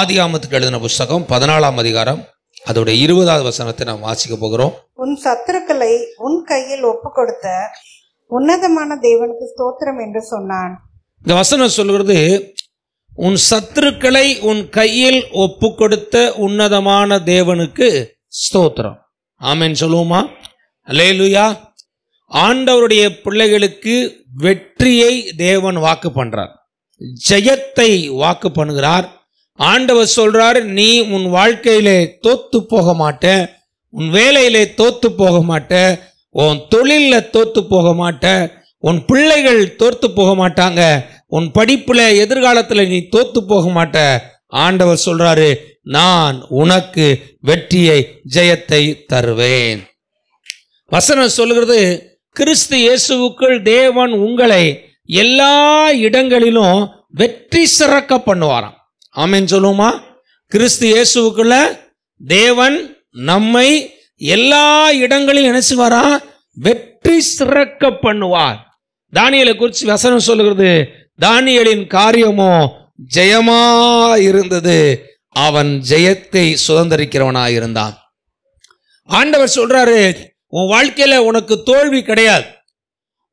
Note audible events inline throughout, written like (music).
ஆதி ஆமத்துக்கு எழுதின புஸ்தகம் பதினாலாம் அதிகாரம் அதோட இருபதாவது வசனத்தை நாம் வாசிக்க போகிறோம் உன் சத்துருக்களை உன் கையில் ஒப்பு கொடுத்த உன்னதமான தேவனுக்கு ஸ்தோத்திரம் என்று சொன்னான் இந்த வசனம் சொல்கிறது உன் சத்துருக்களை உன் கையில் ஒப்பு கொடுத்த உன்னதமான தேவனுக்கு ஸ்தோத்திரம் ஆமேன்னு சொல்லுவோமா லேலுயா ஆண்டவருடைய பிள்ளைகளுக்கு வெற்றியை தேவன் வாக்கு பண்றார் ஜெயத்தை வாக்கு பண்ணுகிறார் ஆண்டவர் சொல்றாரு நீ உன் வாழ்க்கையிலே தோத்து போக மாட்ட உன் வேலையிலே தோத்து போக மாட்ட உன் தொழில தோத்து போக மாட்ட உன் பிள்ளைகள் தோத்து போக மாட்டாங்க உன் படிப்புல எதிர்காலத்துல நீ தோத்து போக மாட்ட ஆண்டவர் சொல்றாரு நான் உனக்கு வெற்றியை ஜெயத்தை தருவேன் வசனம் சொல்கிறது கிறிஸ்து இயேசுவுக்குள் தேவன் உங்களை எல்லா இடங்களிலும் வெற்றி சிறக்க பண்ணுவாராம் ஆமேன்னு சொல்லுவோமா கிறிஸ்து இயேசுக்குள்ள தேவன் நம்மை எல்லா இடங்களிலும் நினைச்சுவாரா வெற்றி சிறக்க பண்ணுவார் தானியலை குறித்து வசனம் சொல்லுகிறது தானியலின் காரியமோ ஜெயமா இருந்தது அவன் ஜெயத்தை சுதந்திரிக்கிறவனா இருந்தான் ஆண்டவர் சொல்றாரு உன் வாழ்க்கையில உனக்கு தோல்வி கிடையாது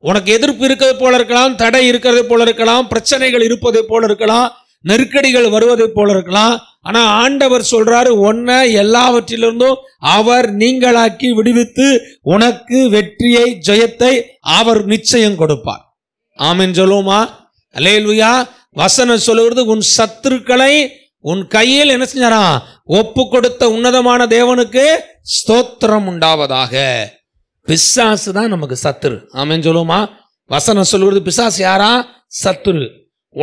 உனக்கு எதிர்ப்பு இருக்கிறது போல இருக்கலாம் தடை இருக்கிறது போல இருக்கலாம் பிரச்சனைகள் இருப்பது போல இருக்கலாம் நெருக்கடிகள் வருவதை போல இருக்கலாம் ஆனா ஆண்டவர் சொல்றாரு உன்னை எல்லாவற்றிலிருந்தும் அவர் நீங்களாக்கி விடுவித்து உனக்கு வெற்றியை ஜெயத்தை அவர் நிச்சயம் கொடுப்பார் ஆமென் சொல்லுவோமா அலேலுயா வசனம் சொல்லுவது உன் சத்துருக்களை உன் கையில் என்ன செஞ்சாரா ஒப்பு கொடுத்த உன்னதமான தேவனுக்கு ஸ்தோத்திரம் உண்டாவதாக பிசாசு தான் நமக்கு சத்துரு ஆமேன்னு சொல்லுவோமா வசனம் சொல்லுவது பிசாசு யாரா சத்துரு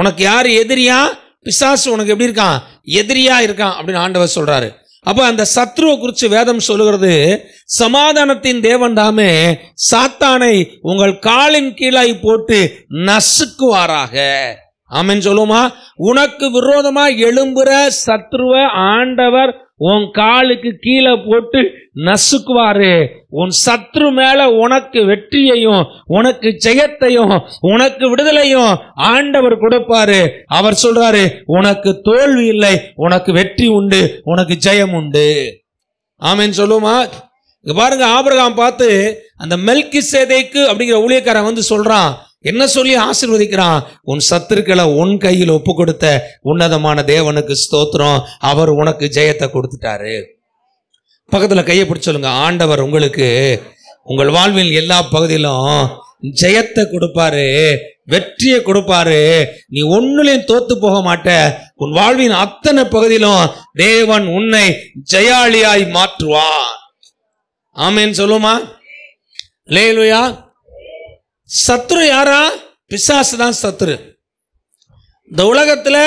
உனக்கு யார் எதிரியா பிசாசு உனக்கு எப்படி இருக்கான் எதிரியா இருக்கான் அப்படின்னு ஆண்டவர் சொல்றாரு அப்போ அந்த சத்ருவை குறித்து வேதம் சொல்லுகிறது சமாதானத்தின் தேவன் தாமே சாத்தானை உங்கள் காலின் கீழாய் போட்டு நசுக்குவாராக ஆமேன்னு சொல்லுவோமா உனக்கு விரோதமா எழும்புற சத்ருவ ஆண்டவர் உன் காலுக்கு கீழே போட்டு நசுக்குவாரு உன் சத்ரு மேல உனக்கு வெற்றியையும் உனக்கு ஜெயத்தையும் உனக்கு விடுதலையும் ஆண்டவர் கொடுப்பாரு அவர் சொல்றாரு உனக்கு தோல்வி இல்லை உனக்கு வெற்றி உண்டு உனக்கு ஜெயம் உண்டு ஆமேன்னு சொல்லுமா பாருங்க ஆபரகம் பார்த்து அந்த மெல்கி சேதைக்கு அப்படிங்கிற ஊழியக்காரன் வந்து சொல்றான் என்ன சொல்லி ஆசிர்வதிக்கிறான் உன் சத்துருக்களை உன் கையில் ஒப்பு கொடுத்த உன்னதமான தேவனுக்கு ஸ்தோத்திரம் அவர் உனக்கு ஜெயத்தை கொடுத்துட்டாரு பக்கத்தில் கையை பிடிச்ச சொல்லுங்க ஆண்டவர் உங்களுக்கு உங்கள் வாழ்வில் எல்லா பகுதியிலும் ஜெயத்தை கொடுப்பாரு வெற்றியை கொடுப்பாரு நீ ஒன்னுலையும் தோத்து போக மாட்ட உன் வாழ்வின் அத்தனை பகுதியிலும் தேவன் உன்னை ஜெயாளியாய் மாற்றுவான் ஆமேன்னு சொல்லுமா லேலுயா சத்ரு யாரா பிசாசு தான் சத்ரு இந்த உலகத்தில்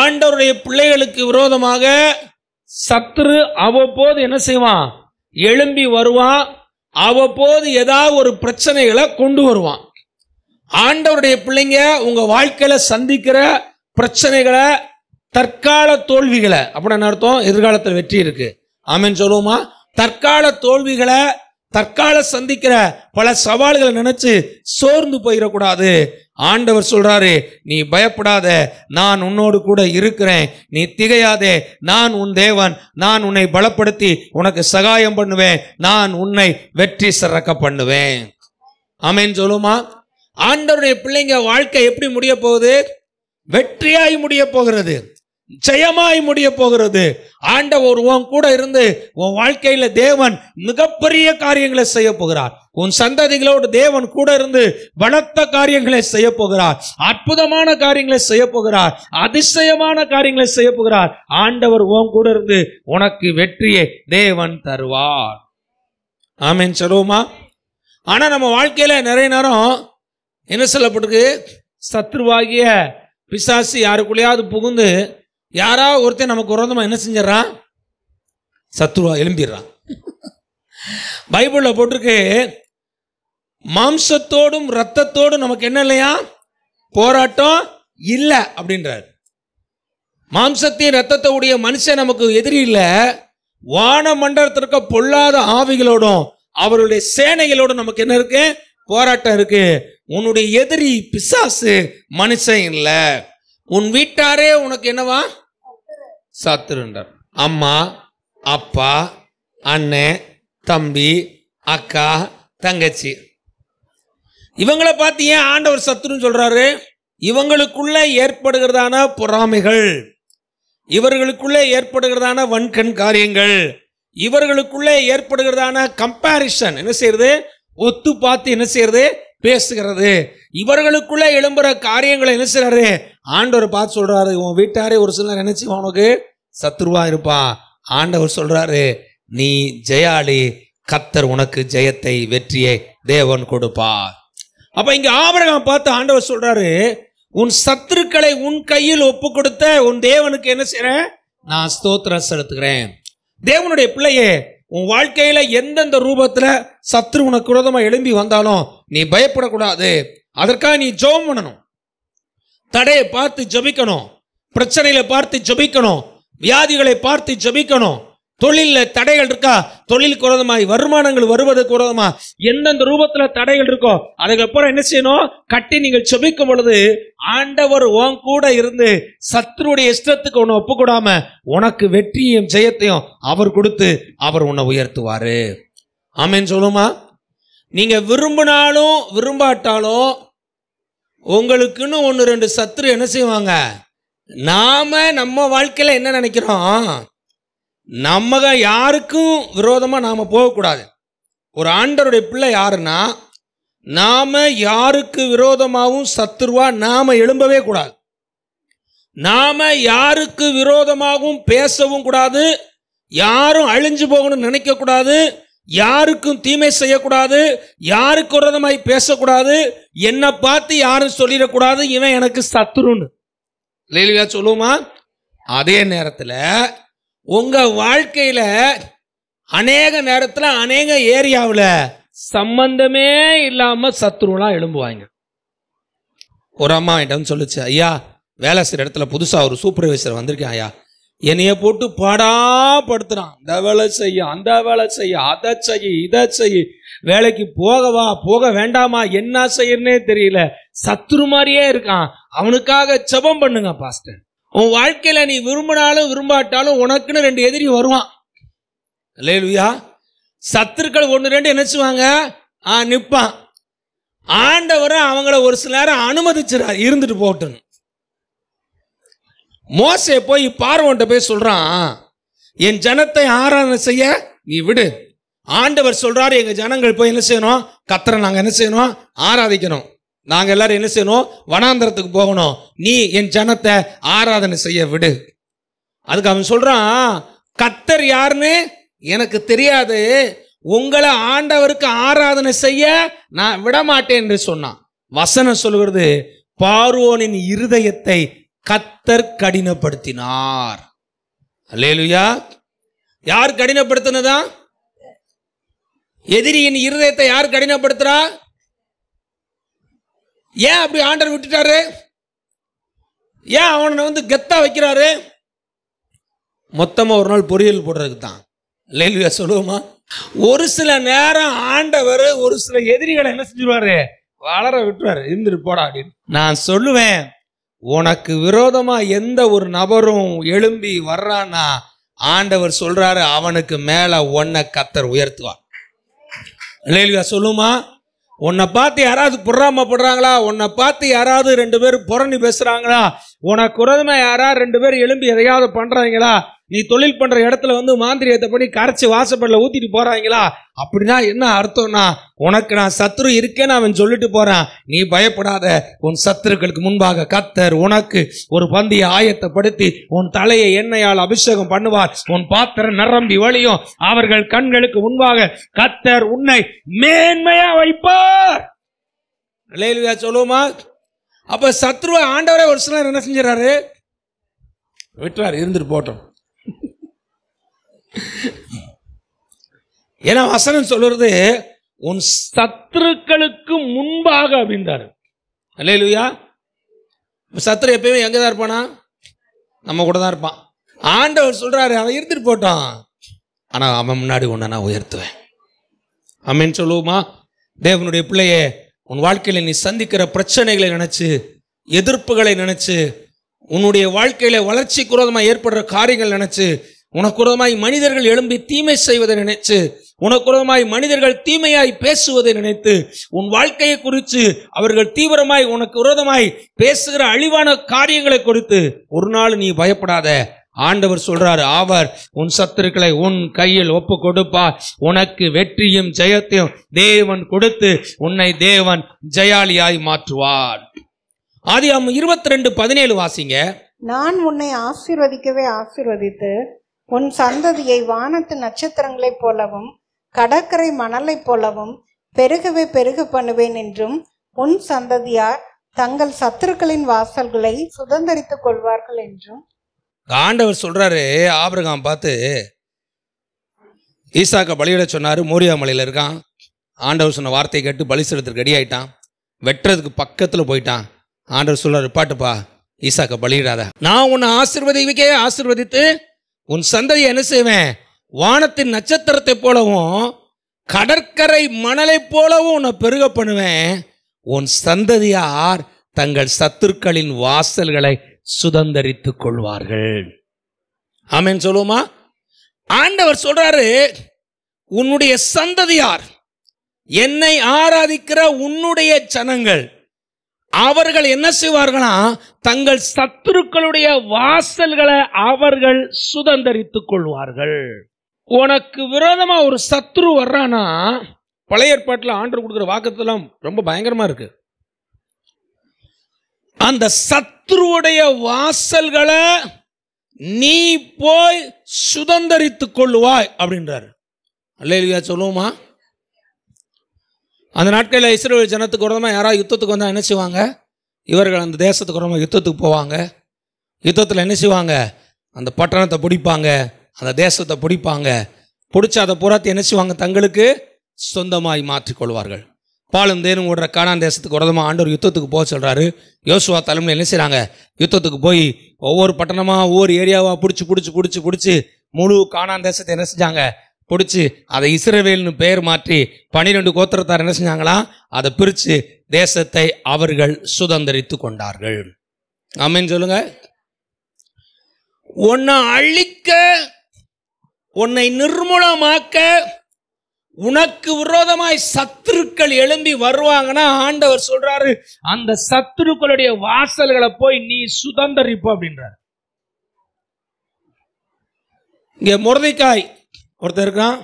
ஆண்டவருடைய பிள்ளைகளுக்கு விரோதமாக சத்ரு அவ்வப்போது என்ன செய்வான் எழும்பி வருவான் அவ்வப்போது ஏதாவது ஒரு பிரச்சனைகளை கொண்டு வருவான் ஆண்டவருடைய பிள்ளைங்க உங்க வாழ்க்கையில சந்திக்கிற பிரச்சனைகளை தற்கால தோல்விகளை அப்படின்னு அர்த்தம் எதிர்காலத்தில் வெற்றி இருக்கு ஆமேன்னு சொல்லுவோமா தற்கால தோல்விகளை தற்கால சந்திக்கிற பல சவால்களை நினைச்சு சோர்ந்து போயிடக்கூடாது ஆண்டவர் சொல்றாரு நீ பயப்படாத நான் உன்னோடு கூட இருக்கிறேன் நீ திகையாதே நான் உன் தேவன் நான் உன்னை பலப்படுத்தி உனக்கு சகாயம் பண்ணுவேன் நான் உன்னை வெற்றி சிறக்க பண்ணுவேன் அமேன் சொல்லுமா ஆண்டவருடைய பிள்ளைங்க வாழ்க்கை எப்படி முடிய போகுது வெற்றியாய் முடிய போகிறது ஜெயமாய் முடிய போகிறது ஆண்டவர் உன் கூட இருந்து உன் வாழ்க்கையில தேவன் மிகப்பெரிய காரியங்களை செய்ய போகிறார் உன் சந்ததிகளோடு தேவன் கூட இருந்து பலத்த காரியங்களை செய்ய போகிறார் அற்புதமான காரியங்களை செய்ய போகிறார் அதிசயமான காரியங்களை செய்ய போகிறார் ஆண்டவர் உன் கூட இருந்து உனக்கு வெற்றியை தேவன் தருவார் ஆமேன் சொல்லுவோமா ஆனா நம்ம வாழ்க்கையில நிறைய நேரம் என்ன சொல்லப்பட்டிருக்கு சத்ருவாகிய பிசாசு யாருக்குள்ளேயாவது புகுந்து யாரா ஒருத்தன் நமக்கு விரோதமாக என்ன செஞ்சிடறான் சத்ருவா எழும்பிடுறான் (laughs) பைபிளில் போட்டிருக்கு மாம்சத்தோடும் ரத்தத்தோடும் நமக்கு என்ன இல்லையா போராட்டம் இல்லை அப்படின்றார் மாம்சத்தையும் ரத்தத்தை உடைய மனுஷன் நமக்கு எதிரி இல்லை வான மண்டலத்திற்கு பொல்லாத ஆவிகளோடும் அவருடைய சேனைகளோடும் நமக்கு என்ன இருக்கு போராட்டம் இருக்கு உன்னுடைய எதிரி பிசாசு மனுஷன் இல்லை உன் வீட்டாரே உனக்கு என்னவா சத்துருண்டார் அம்மா அப்பா அண்ணன் தம்பி அக்கா தங்கச்சி இவங்களை பார்த்து ஏன் ஆண்டவர் சத்துருன்னு சொல்றாரு இவங்களுக்குள்ள ஏற்படுகிறதான பொறாமைகள் இவர்களுக்குள்ளே ஏற்படுகிறதான வன்கண் காரியங்கள் இவர்களுக்குள்ளே ஏற்படுகிறதான கம்பாரிசன் என்ன செய்யறது ஒத்து பார்த்து என்ன செய்யறது பேசுகிறது இவர்களுக்குள்ளே எழும்புற காரியங்களை என்ன செய்கிறாரு ஆண்டவர் பார்த்து சொல்கிறாரு உன் வீட்டாரே ஒரு சிலர் நினச்சி உனக்கு சத்ருவா இருப்பா ஆண்டவர் சொல்கிறாரு நீ ஜெயாளி கத்தர் உனக்கு ஜெயத்தை வெற்றியை தேவன் கொடுப்பா அப்போ இங்கே ஆபரகம் பார்த்து ஆண்டவர் சொல்கிறாரு உன் சத்துருக்களை உன் கையில் ஒப்பு கொடுத்த உன் தேவனுக்கு என்ன செய்கிறேன் நான் ஸ்தோத்திரம் செலுத்துகிறேன் தேவனுடைய பிள்ளையே உன் வாழ்க்கையில் எந்தெந்த ரூபத்தில் சத்ரு உனக்கு விரோதமாக எழும்பி வந்தாலும் நீ பயப்படக்கூடாது அதற்காக நீ ஜபம் பண்ணணும் தடையை பார்த்து ஜபிக்கணும் பிரச்சனைகளை பார்த்து ஜபிக்கணும் வியாதிகளை பார்த்து ஜபிக்கணும் தொழிலில் தடைகள் இருக்கா தொழில் குறதமாய் வருமானங்கள் வருவது குறதமா எந்தெந்த ரூபத்தில் தடைகள் இருக்கோ அதுக்கப்புறம் என்ன செய்யணும் கட்டி நீங்கள் செபிக்கும் பொழுது ஆண்டவர் உன் கூட இருந்து சத்ருடைய இஷ்டத்துக்கு ஒன்று ஒப்புக்கூடாம உனக்கு வெற்றியும் ஜெயத்தையும் அவர் கொடுத்து அவர் உன்னை உயர்த்துவாரு ஆமேன்னு சொல்லுமா நீங்க விரும்பினாலும் விரும்பாட்டாலும் உங்களுக்குன்னு ஒன்று ரெண்டு சத்துரு என்ன செய்வாங்க நாம் நம்ம வாழ்க்கையில் என்ன நினைக்கிறோம் நம்ம யாருக்கும் விரோதமாக நாம் போகக்கூடாது ஒரு ஆண்டருடைய பிள்ளை யாருன்னா நாம் யாருக்கு விரோதமாகவும் சத்துருவாக நாம் எழும்பவே கூடாது நாம் யாருக்கு விரோதமாகவும் பேசவும் கூடாது யாரும் அழிஞ்சு போகணும்னு நினைக்கக்கூடாது யாருக்கும் தீமை செய்யக்கூடாது யாருக்கு விரதமாய் பேசக்கூடாது என்னை பார்த்து யாரும் சொல்லிடக்கூடாது இவன் எனக்கு சத்துருன்னு சொல்லுவோமா அதே நேரத்தில் உங்கள் வாழ்க்கையில் அநேக நேரத்தில் அநேக ஏரியாவில் சம்பந்தமே இல்லாமல் சத்துருலாம் எழும்புவாங்க ஒரு அம்மா இடம் சொல்லுச்சு ஐயா வேலை செய்கிற இடத்துல புதுசாக ஒரு சூப்பர்வைசர் வந்திருக்கேன் ஐயா என்னைய போட்டு பாடாப்படுத்துறான் இந்த வேலை செய்ய அந்த வேலை செய்ய அதை செய்ய இதை செய்ய வேலைக்கு போகவா போக வேண்டாமா என்ன செய்யறனே தெரியல சத்துரு மாதிரியே இருக்கான் அவனுக்காக செபம் பண்ணுங்க பாஸ்டர் உன் வாழ்க்கையில நீ விரும்பினாலும் விரும்பாட்டாலும் உனக்குன்னு ரெண்டு எதிரி வருவான் இல்லையா சத்துருக்கள் ஒன்று ரெண்டு நினைச்சுவாங்க ஆ நிற்பான் ஆண்டவரை அவங்கள ஒரு சில நேரம் அனுமதிச்சிடா இருந்துட்டு போட்டுன்னு மோசே போய் பார்வன்ட்ட போய் சொல்றான் என் ஜனத்தை ஆராதனை செய்ய நீ விடு ஆண்டவர் சொல்றாரு எங்க ஜனங்கள் போய் என்ன செய்யணும் கத்தரை நாங்கள் என்ன செய்யணும் ஆராதிக்கணும் நாங்கள் எல்லாரும் என்ன செய்யணும் வனாந்தரத்துக்கு போகணும் நீ என் ஜனத்தை ஆராதனை செய்ய விடு அதுக்கு அவன் சொல்றான் கத்தர் யாருன்னு எனக்கு தெரியாது உங்களை ஆண்டவருக்கு ஆராதனை செய்ய நான் விடமாட்டேன் என்று சொன்னான் வசனம் சொல்கிறது பார்வோனின் இருதயத்தை கத்தர் கடினப்படுத்தினார் அல்லேலுயா யார் கடினப்படுத்தினதா எதிரியின் இருதயத்தை யார் கடினப்படுத்துறா ஏன் அப்படி ஆண்டர் விட்டுட்டாரு ஏன் அவனை வந்து கெத்தா வைக்கிறாரு மொத்தமாக ஒரு நாள் பொரியல் போடுறதுக்கு தான் லேல்வியா சொல்லுவோமா ஒரு சில நேரம் ஆண்டவர் ஒரு சில எதிரிகளை என்ன செஞ்சிருவாரு வளர விட்டுருவாரு இருந்துட்டு போடா அப்படின்னு நான் சொல்லுவேன் உனக்கு விரோதமாக எந்த ஒரு நபரும் எழும்பி வர்றான்னா ஆண்டவர் சொல்றாரு அவனுக்கு மேலே ஒன்னை கத்தர் உயர்த்துவான் சொல்லுமா உன்னை பார்த்து யாராவது போடுறாங்களா உன்னை பார்த்து யாராவது ரெண்டு பேர் புறணி பேசுறாங்களா உனக்கு விரோதமாக யாராவது ரெண்டு பேர் எழும்பி எதையாவது பண்றாங்களா நீ தொழில் பண்ற இடத்துல வந்து மாந்திரியத்தை பண்ணி கரைச்சி வாசப்படல ஊத்திட்டு போறாங்களா அப்படின்னா என்ன அர்த்தம்னா உனக்கு நான் சத்ரு இருக்கேன்னு அவன் சொல்லிட்டு போறான் நீ பயப்படாத உன் சத்துருக்களுக்கு முன்பாக கத்தர் உனக்கு ஒரு பந்தியை ஆயத்தப்படுத்தி உன் தலையை எண்ணெயால் அபிஷேகம் பண்ணுவார் உன் பாத்திரம் நிரம்பி வழியும் அவர்கள் கண்களுக்கு முன்பாக கத்தர் உன்னை மேன்மையா வைப்பார் சொல்லுமா அப்ப சத்ருவை ஆண்டவரே ஒரு சிலர் என்ன செஞ்சாரு விட்டுறாரு இருந்துட்டு போட்டோம் ஏன்னா வசனம் சொல்றது உன் சத்துருக்களுக்கு முன்பாக அப்படின்றாரு அல்ல இல்லையா சத்துரு எப்பயுமே எங்கே தான் இருப்பானா நம்ம கூட தான் இருப்பான் ஆண்டவர் சொல்றாரு அவன் இருந்துட்டு போட்டான் ஆனால் அவன் முன்னாடி உன்ன நான் உயர்த்துவேன் அமைன்னு சொல்லுவோமா தேவனுடைய பிள்ளையே உன் வாழ்க்கையில் நீ சந்திக்கிற பிரச்சனைகளை நினச்சி எதிர்ப்புகளை நினச்சி உன்னுடைய வாழ்க்கையில் வளர்ச்சி குரோதமாக ஏற்படுற காரியங்கள் நினச்சி உனக்குரமாய் மனிதர்கள் எழும்பி தீமை செய்வதை நினைச்சு உனக்குரமாய் மனிதர்கள் தீமையாய் பேசுவதை நினைத்து உன் வாழ்க்கையை குறித்து அவர்கள் தீவிரமாய் உனக்கு விரோதமாய் பேசுகிற அழிவான காரியங்களை குறித்து ஒரு நாள் நீ பயப்படாத ஆண்டவர் சொல்றாரு ஆவர் உன் சத்துருக்களை உன் கையில் ஒப்பு கொடுப்பா உனக்கு வெற்றியும் ஜெயத்தையும் தேவன் கொடுத்து உன்னை தேவன் ஜெயாலியாய் மாற்றுவார் ஆதி இருபத்தி ரெண்டு பதினேழு வாசிங்க நான் உன்னை ஆசீர்வதிக்கவே ஆசீர்வதித்து உன் சந்ததியை வானத்து நட்சத்திரங்களைப் போலவும் கடற்கரை மணலைப் போலவும் பெருகவே பெருக பண்ணுவேன் என்றும் உன் சந்ததியார் தங்கள் சத்துருக்களின் வாசல்களை சுதந்திரித்துக் கொள்வார்கள் என்றும் ஆண்டவர் சொல்றாரு ஆபிரகாம் பார்த்து ஈசாக்க பலியிட சொன்னாரு மோரியாமலையில் இருக்கான் ஆண்டவர் சொன்ன வார்த்தையை கேட்டு பலி செலுத்துக்கு ரெடி ஆயிட்டான் வெட்டுறதுக்கு பக்கத்தில் போயிட்டான் ஆண்டவர் சொல்றாரு பாட்டுப்பா ஈசாக்க பலியிடாத நான் உன்னை ஆசிர்வதிக்கே ஆசிர்வதித்து உன் சந்ததியை என்ன செய்வேன் வானத்தின் நட்சத்திரத்தை போலவும் கடற்கரை மணலை போலவும் உன்னை பெருக பண்ணுவேன் உன் சந்ததியார் தங்கள் சத்துருக்களின் வாசல்களை சுதந்திரித்துக் கொள்வார்கள் ஆமேன்னு சொல்லுவோமா ஆண்டவர் சொல்றாரு உன்னுடைய சந்ததியார் என்னை ஆராதிக்கிற உன்னுடைய ஜனங்கள் அவர்கள் என்ன செய்வார்களா தங்கள் சத்துருக்களுடைய வாசல்களை அவர்கள் சுதந்திரித்துக் கொள்வார்கள் உனக்கு விரோதமா ஒரு சத்ரு வர்றானா பழைய ஏற்பாட்டில் ஆண்டு கொடுக்குற வாக்குத்தெல்லாம் ரொம்ப பயங்கரமா இருக்கு அந்த சத்ருவுடைய வாசல்களை நீ போய் சுதந்திரித்துக் கொள்ளுவாய் அப்படின்றார் அல்லேலியா சொல்லுவோமா அந்த நாட்களில் இஸ்ரேல் ஜனத்துக்கு உரமாக யாராவது யுத்தத்துக்கு வந்தால் என்ன செய்வாங்க இவர்கள் அந்த தேசத்துக்கு உரமாக யுத்தத்துக்கு போவாங்க யுத்தத்தில் என்ன செய்வாங்க அந்த பட்டணத்தை பிடிப்பாங்க அந்த தேசத்தை பிடிப்பாங்க பிடிச்ச அதை புறத்தை என்ன செய்வாங்க தங்களுக்கு சொந்தமாய் மாற்றிக்கொள்வார்கள் பாலும் தேனும் ஓடுற காணான் தேசத்துக்கு உரதமாக ஆண்டவர் யுத்தத்துக்கு போக சொல்கிறாரு யோசுவா தலைமையில் என்ன செய்கிறாங்க யுத்தத்துக்கு போய் ஒவ்வொரு பட்டணமாக ஒவ்வொரு ஏரியாவாக பிடிச்சி பிடிச்சி பிடிச்சி பிடிச்சி முழு காணான் தேசத்தை என்ன செஞ்சாங்க பிடிச்சி அதை இஸ்ரவேல்னு பெயர் மாற்றி பனிரெண்டு கோத்திரத்தார் என்ன செஞ்சாங்களாம் அதை பிரித்து தேசத்தை அவர்கள் சுதந்திரித்து கொண்டார்கள் ஆமேன்னு சொல்லுங்க உன்னை அழிக்க உன்னை நிர்மூலமாக்க உனக்கு விரோதமாய் சத்துருக்கள் எழும்பி வருவாங்கன்னா ஆண்டவர் சொல்றாரு அந்த சத்துருக்களுடைய வாசல்களை போய் நீ சுதந்திரிப்ப அப்படின்றார் இங்க முருதைக்காய் ஒருத்தர் இருக்கான்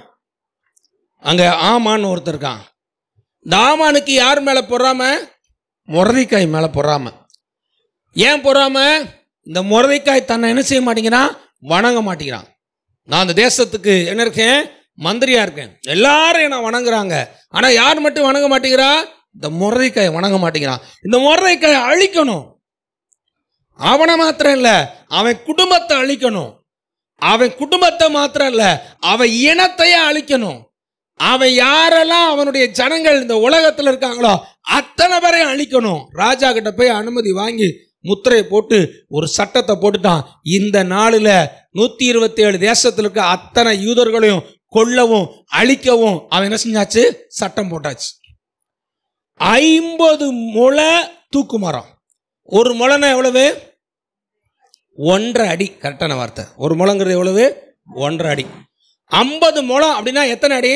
அங்கே ஆமான்னு ஒருத்தர் இருக்கான் இந்த ஆமானுக்கு யார் மேலே பொறாம முரதிக்காய் மேலே பொறாம ஏன் பொறாம இந்த முரதிக்காய் தன்னை என்ன செய்ய மாட்டேங்கிறான் வணங்க மாட்டேங்கிறான் நான் அந்த தேசத்துக்கு என்ன இருக்கேன் மந்திரியாக இருக்கேன் எல்லாரும் என்ன வணங்குறாங்க ஆனால் யார் மட்டும் வணங்க மாட்டேங்கிறா இந்த முரதைக்காய் வணங்க மாட்டேங்கிறான் இந்த முரதைக்காய் அழிக்கணும் அவனை மாத்திரம் இல்லை அவன் குடும்பத்தை அழிக்கணும் அவன் குடும்பத்தை மாத்திரம் இல்லை அவன் இனத்தையே அழிக்கணும் அவன் யாரெல்லாம் அவனுடைய ஜனங்கள் இந்த உலகத்தில் இருக்காங்களோ அத்தனை பேரையும் அழிக்கணும் ராஜா கிட்ட போய் அனுமதி வாங்கி முத்திரையை போட்டு ஒரு சட்டத்தை போட்டுட்டான் இந்த நாளில் நூற்றி இருபத்தி ஏழு தேசத்தில் இருக்க அத்தனை யூதர்களையும் கொல்லவும் அழிக்கவும் அவன் என்ன செஞ்சாச்சு சட்டம் போட்டாச்சு ஐம்பது முளை தூக்கு மரம் ஒரு முளைனா எவ்வளவு ஒன்றரை அடி கரெக்டான வார்த்தை ஒரு முழங்கிறது எவ்வளவு ஒன்றரை அடி ஐம்பது முழம் அப்படின்னா எத்தனை அடி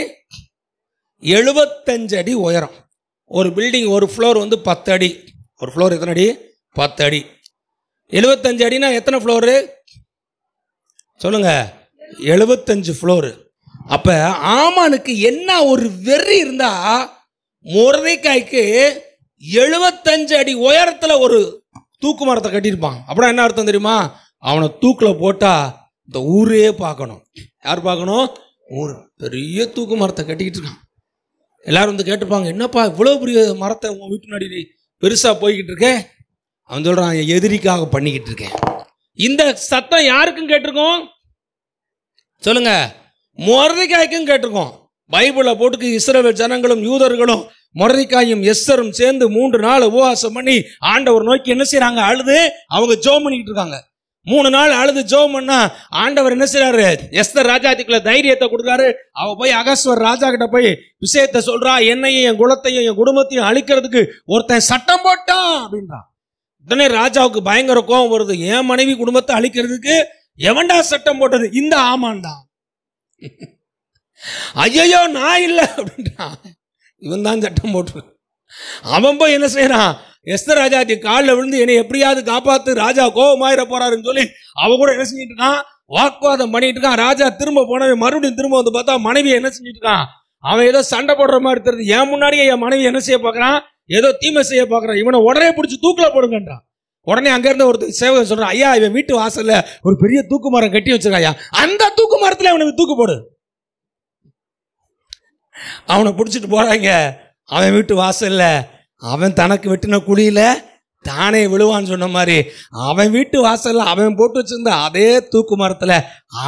எழுபத்தஞ்சு அடி உயரம் ஒரு பில்டிங் ஒரு ஃப்ளோர் வந்து பத்து அடி ஒரு ஃப்ளோர் எத்தனை அடி பத்து அடி எழுபத்தஞ்சு அடினா எத்தனை ஃப்ளோரு சொல்லுங்கள் எழுபத்தஞ்சு ஃப்ளோரு அப்போ ஆமானுக்கு என்ன ஒரு வெறி இருந்தால் முரதைக்காய்க்கு எழுபத்தஞ்சு அடி உயரத்தில் ஒரு தூக்கு மரத்தை கட்டியிருப்பான் அப்படின் என்ன அர்த்தம் தெரியுமா அவனை தூக்கில் போட்டால் இந்த ஊரே பார்க்கணும் யார் பார்க்கணும் ஊர் பெரிய தூக்கு மரத்தை கட்டிக்கிட்டு இருக்கான் எல்லாரும் வந்து கேட்டுப்பாங்க என்னப்பா இவ்வளோ பெரிய மரத்தை உங்கள் வீட்டு முன்னாடி பெருசாக போய்கிட்டு இருக்கேன் அவன் சொல்கிறான் எதிரிக்காக பண்ணிக்கிட்டு இருக்கேன் இந்த சத்தம் யாருக்கும் கேட்டிருக்கோம் சொல்லுங்க மொரதைக்காய்க்கும் கேட்டிருக்கோம் பைபிளை போட்டுக்கு இஸ்ரேல் ஜனங்களும் யூதர்களும் மொரதிக்காயும் எஸ்ஸரும் சேர்ந்து மூன்று நாள் உபவாசம் பண்ணி ஆண்டவர் நோக்கி என்ன செய்யறாங்க அழுது அவங்க ஜோம் பண்ணிக்கிட்டு இருக்காங்க மூணு நாள் அழுது ஜோம் பண்ணா ஆண்டவர் என்ன செய்யறாரு எஸ்தர் ராஜாதிக்குள்ள தைரியத்தை கொடுக்குறாரு அவ போய் அகஸ்வர் ராஜா கிட்ட போய் விஷயத்தை சொல்றா என்னையும் என் குலத்தையும் என் குடும்பத்தையும் அழிக்கிறதுக்கு ஒருத்தன் சட்டம் போட்டான் அப்படின்றான் உடனே ராஜாவுக்கு பயங்கர கோபம் வருது என் மனைவி குடும்பத்தை அழிக்கிறதுக்கு எவன்டா சட்டம் போட்டது இந்த ஆமான் தான் ஐயோ நான் இல்லை அப்படின்றான் இவன் தான் சட்டம் போட்டு அவன் போய் என்ன செய்யறான் எஸ்த ராஜாக்கு காலில் விழுந்து என்னை எப்படியாவது காப்பாத்து ராஜா கோபமாயிர போறாருன்னு சொல்லி அவன் கூட என்ன செஞ்சிட்டு இருக்கான் வாக்குவாதம் பண்ணிட்டு இருக்கான் ராஜா திரும்ப போனவன் மறுபடியும் திரும்ப வந்து பார்த்தா மனைவி என்ன செஞ்சிட்டு இருக்கான் அவன் ஏதோ சண்டை போடுற மாதிரி தெரியுது என் முன்னாடியே என் மனைவி என்ன செய்ய பாக்குறான் ஏதோ தீமை செய்ய பாக்குறான் இவனை உடனே பிடிச்சி தூக்கில் போடுங்கன்றான் உடனே அங்கேருந்து ஒரு சேவகன் சொல்றான் ஐயா இவன் வீட்டு வாசல்ல ஒரு பெரிய தூக்கு மரம் கட்டி வச்சிருக்கான் ஐயா அந்த தூக்கு மரத்தில் இவனுக்கு தூக்கு போடு அவனை பிடிச்சிட்டு போகிறாங்க அவன் வீட்டு வாசலில் அவன் தனக்கு வெட்டின குழியில் தானே விழுவான்னு சொன்ன மாதிரி அவன் வீட்டு வாசலில் அவன் போட்டு வச்சிருந்த அதே தூக்கு மரத்தில்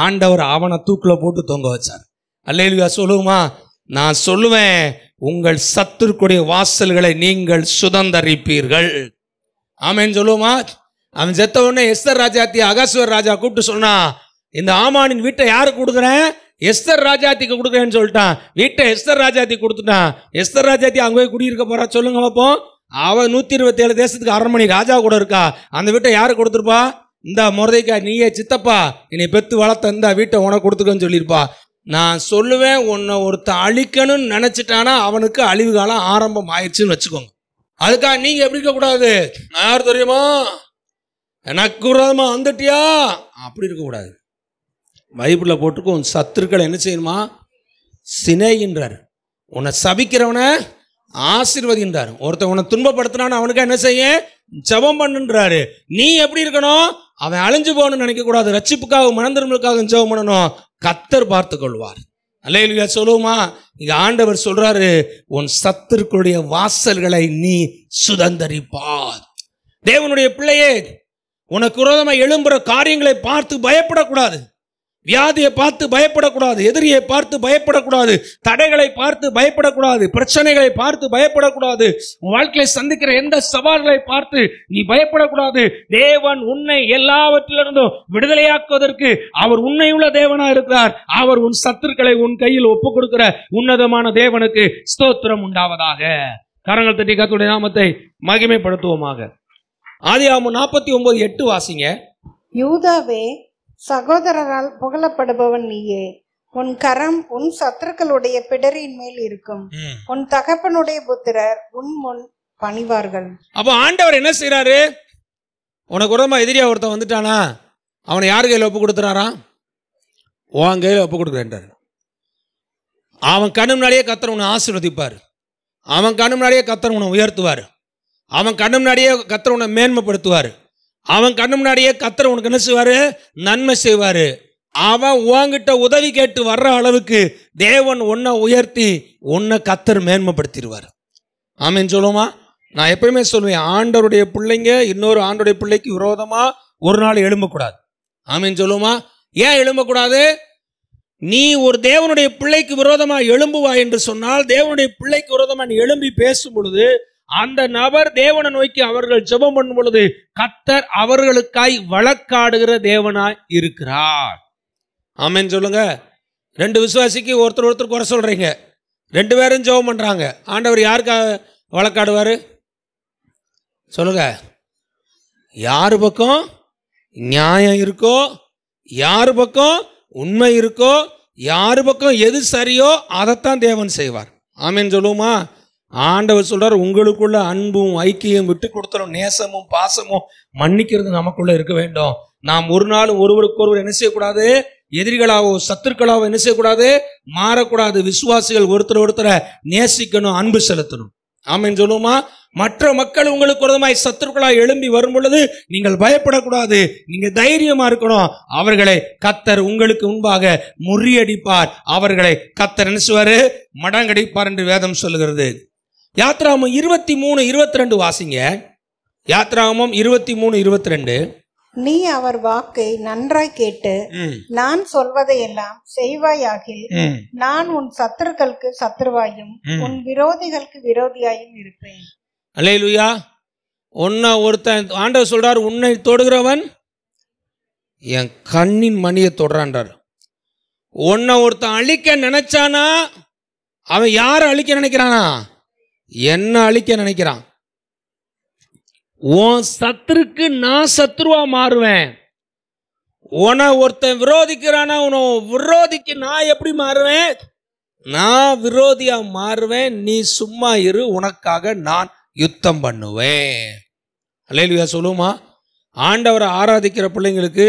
ஆண்டவர் அவனை தூக்கில் போட்டு தொங்க வச்சார் அல்லையா சொல்லுவா நான் சொல்லுவேன் உங்கள் சத்துருக்குடைய வாசல்களை நீங்கள் சுதந்தரிப்பீர்கள் ஆமேன்னு சொல்லுவோமா அவன் செத்த உடனே எஸ்தர் ராஜாத்தி அகாசுவர் ராஜா கூப்பிட்டு சொன்னா இந்த ஆமானின் வீட்டை யாருக்கு கொடுக்குறேன் எஸ்தர் ராஜாத்திக்கு கொடுக்குறேன்னு சொல்லிட்டான் வீட்டை எஸ்தர் ராஜாத்தி கொடுத்துட்டான் எஸ்தர் ராஜாத்தி அங்கே போய் குடியிருக்க போறா சொல்லுங்க பார்ப்போம் அவன் நூற்றி இருபத்தேழு தேசத்துக்கு அரண்மனை ராஜா கூட இருக்கா அந்த வீட்டை யாரு கொடுத்துருப்பா இந்த முறைக்கா நீயே சித்தப்பா என்னை பெத்து வளர்த்த இந்த வீட்டை உனக்கு கொடுத்துக்கன்னு சொல்லியிருப்பா நான் சொல்லுவேன் உன்னை ஒருத்தன் அழிக்கணும்னு நினச்சிட்டானா அவனுக்கு அழிவு காலம் ஆரம்பம் ஆயிடுச்சுன்னு வச்சுக்கோங்க அதுக்காக நீங்கள் எப்படி இருக்கக்கூடாது யார் தெரியுமா எனக்கு வந்துட்டியா அப்படி இருக்கக்கூடாது பைபிளில் போட்டிருக்கோம் உன் சத்துருக்களை என்ன செய்யணுமா சினைகின்றார் உன்னை சபிக்கிறவனை ஆசிர்வதின்றார் ஒருத்தன் உன்னை துன்பப்படுத்தினான்னு அவனுக்கு என்ன செய்ய ஜபம் பண்ணுன்றாரு நீ எப்படி இருக்கணும் அவன் அழிஞ்சு போகணும்னு நினைக்கக்கூடாது ரட்சிப்புக்காக மனந்திரங்களுக்காக ஜபம் பண்ணணும் கத்தர் பார்த்து கொள்வார் அல்லையா சொல்லுவோமா இங்க ஆண்டவர் சொல்றாரு உன் சத்துருக்களுடைய வாசல்களை நீ சுதந்திரிப்பார் தேவனுடைய பிள்ளையே உனக்கு விரோதமாக எழும்புற காரியங்களை பார்த்து பயப்படக்கூடாது வியாதியை பார்த்து பயப்படக்கூடாது எதிரியை பார்த்து பயப்படக்கூடாது தடைகளை பார்த்து பயப்படக்கூடாது பிரச்சனைகளை பார்த்து பயப்படக்கூடாது வாழ்க்கையை சந்திக்கிற எந்த சவால்களை பார்த்து நீ பயப்படக்கூடாது தேவன் உன்னை எல்லாவற்றிலிருந்தும் விடுதலையாக்குவதற்கு அவர் உன்னையுள்ள தேவனா இருக்கிறார் அவர் உன் சத்துருக்களை உன் கையில் ஒப்பு கொடுக்கிற உன்னதமான தேவனுக்கு ஸ்தோத்திரம் உண்டாவதாக கரங்கள் தட்டி கத்துடைய நாமத்தை மகிமைப்படுத்துவோமாக ஆதி ஆமாம் நாற்பத்தி ஒன்பது எட்டு வாசிங்க யூதாவே சகோதரரால் புகழப்படுபவன் நீயே உன் கரம் உன் சத்துருக்களுடைய பிடரின் மேல் இருக்கும் உன் தகப்பனுடைய புத்திரர் உன் முன் பணிவார்கள் அப்போ ஆண்டவர் என்ன செய்யறாரு உனக்கு உடம்பா எதிரியா ஒருத்தன் வந்துட்டானா அவனை யார் கையில் ஒப்பு கொடுத்துறாரா உன் கையில் ஒப்பு கொடுக்குறேன்றார் அவன் கண்ணு முன்னாடியே கத்தர் உன்னை ஆசீர்வதிப்பார் அவன் கண்ணு முன்னாடியே கத்தர் உன்னை உயர்த்துவார் அவன் கண்ணு முன்னாடியே கத்தர் உன்னை மேன்மைப்படுத்துவார் அவன் கண்ணு முன்னாடியே கத்தர் உனக்கு என்ன செய்வாரு நன்மை செய்வார் அவன் உவாங்கிட்ட உதவி கேட்டு வர்ற அளவுக்கு தேவன் உன்னை உயர்த்தி உன்னை கத்தர் மேன்மைப்படுத்திடுவார் ஆமின்னு சொல்லுவோமா நான் எப்பயுமே சொல்லுவேன் ஆண்டருடைய பிள்ளைங்க இன்னொரு ஆண்டருடைய பிள்ளைக்கு விரோதமாக ஒரு நாள் எழும்பக்கூடாது ஆமின்னு சொல்லுவோமா ஏன் எழும்பக்கூடாது நீ ஒரு தேவனுடைய பிள்ளைக்கு விரோதமாக எழும்புவா என்று சொன்னால் தேவனுடைய பிள்ளைக்கு விரோதமாக நீ எழும்பி பேசும் பொழுது அந்த நபர் தேவனை நோக்கி அவர்கள் ஜெபம் பண்ணும் பொழுது கத்தர் அவர்களுக்காய் வழக்காடுகிற தேவனாய் இருக்கிறார் ஆமேன்னு சொல்லுங்க ரெண்டு விசுவாசிக்கு ஒருத்தர் ஒருத்தர் குறை சொல்கிறீங்க ரெண்டு பேரும் ஜெபம் பண்ணுறாங்க ஆண்டவர் யாருக்கா வழக்காடுவார் சொல்லுங்க யார் பக்கம் நியாயம் இருக்கோ யார் பக்கம் உண்மை இருக்கோ யார் பக்கம் எது சரியோ அதைத்தான் தேவன் செய்வார் ஆமேன்னு சொல்லுவோமா ஆண்டவர் சொல்றார் உங்களுக்குள்ள அன்பும் ஐக்கியம் விட்டு கொடுத்துரும் நேசமும் பாசமும் மன்னிக்கிறது நமக்குள்ள இருக்க வேண்டும் நாம் ஒரு நாளும் ஒருவருக்கொருவர் என்ன செய்யக்கூடாது எதிரிகளாவோ சத்துருக்களாவோ என்ன செய்யக்கூடாது மாறக்கூடாது விசுவாசிகள் ஒருத்தர் ஒருத்தரை நேசிக்கணும் அன்பு செலுத்தணும் ஆமேன்னு சொல்லுவோமா மற்ற மக்கள் உங்களுக்கு விரதமாய் சத்துருக்களாய் எழும்பி வரும் பொழுது நீங்கள் பயப்படக்கூடாது நீங்க தைரியமா இருக்கணும் அவர்களை கத்தர் உங்களுக்கு முன்பாக முறியடிப்பார் அவர்களை கத்தர் நினைச்சுவாரு மடங்கடிப்பார் என்று வேதம் சொல்லுகிறது யாத்ராமம் இருபத்தி மூணு இருபத்தி ரெண்டு வாசிங்க யாத்ராமம் இருபத்தி மூணு இருபத்தி ரெண்டு நீ அவர் வாக்கை நன்றாய் கேட்டு நான் சொல்வதை எல்லாம் செய்வாயாகில் நான் உன் சத்துருக்களுக்கு சத்துருவாயும் உன் விரோதிகளுக்கு விரோதியாயும் இருப்பேன் அல்லே லுயா ஒன்னா ஒருத்தன் ஆண்டவர் சொல்றார் உன்னை தொடுகிறவன் என் கண்ணின் மணியை தொடுறான்றார் உன்னை ஒருத்தன் அழிக்க நினைச்சானா அவன் யார் அழிக்க நினைக்கிறானா என்ன அழிக்க நினைக்கிறான் உன் சத்துருக்கு நான் சத்ருவா மாறுவேன் உன ஒருத்தன் விரோதிக்கிறானா உன விரோதிக்கு நான் எப்படி மாறுவேன் நான் விரோதியா மாறுவேன் நீ சும்மா இரு உனக்காக நான் யுத்தம் பண்ணுவேன் அலேலியா சொல்லுமா ஆண்டவரை ஆராதிக்கிற பிள்ளைங்களுக்கு